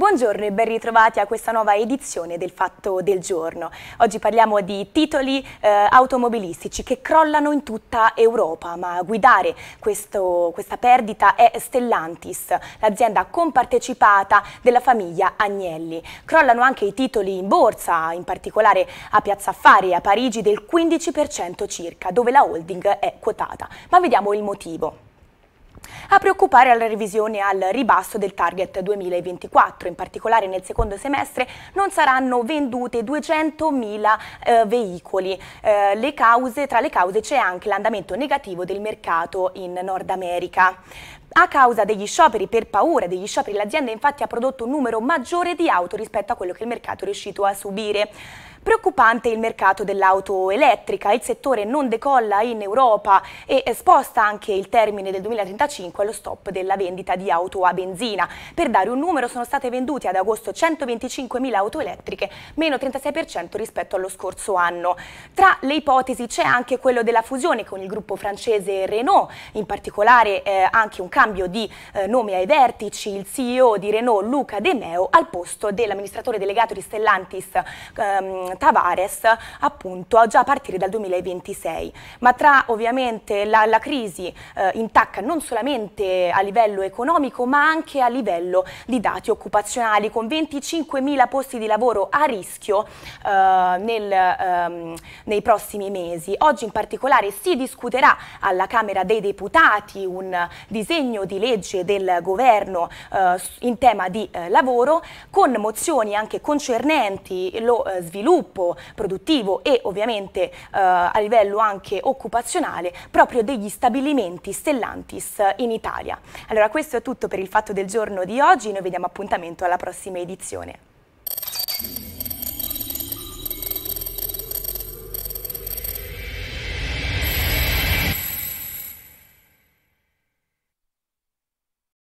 Buongiorno e ben ritrovati a questa nuova edizione del Fatto del Giorno. Oggi parliamo di titoli eh, automobilistici che crollano in tutta Europa, ma a guidare questo, questa perdita è Stellantis, l'azienda compartecipata della famiglia Agnelli. Crollano anche i titoli in borsa, in particolare a Piazza Affari a Parigi del 15% circa, dove la holding è quotata. Ma vediamo il motivo. A preoccupare è la revisione al ribasso del target 2024, in particolare nel secondo semestre non saranno vendute 200.000 eh, veicoli. Eh, le cause, tra le cause c'è anche l'andamento negativo del mercato in Nord America. A causa degli scioperi, per paura degli scioperi, l'azienda infatti ha prodotto un numero maggiore di auto rispetto a quello che il mercato è riuscito a subire. Preoccupante il mercato dell'auto elettrica, il settore non decolla in Europa e sposta anche il termine del 2035 allo stop della vendita di auto a benzina. Per dare un numero sono state vendute ad agosto 125.000 auto elettriche, meno 36% rispetto allo scorso anno. Tra le ipotesi c'è anche quello della fusione con il gruppo francese Renault, in particolare eh, anche un cambio di eh, nome ai vertici, il CEO di Renault Luca De Meo al posto dell'amministratore delegato di Stellantis ehm, Tavares appunto già a partire dal 2026. Ma tra ovviamente la, la crisi eh, intacca non solamente a livello economico ma anche a livello di dati occupazionali con 25.000 posti di lavoro a rischio eh, nel, ehm, nei prossimi mesi. Oggi in particolare si discuterà alla Camera dei Deputati un disegno di legge del governo eh, in tema di eh, lavoro con mozioni anche concernenti lo eh, sviluppo sviluppo produttivo e ovviamente eh, a livello anche occupazionale proprio degli stabilimenti Stellantis in Italia. Allora questo è tutto per il fatto del giorno di oggi, noi vediamo appuntamento alla prossima edizione.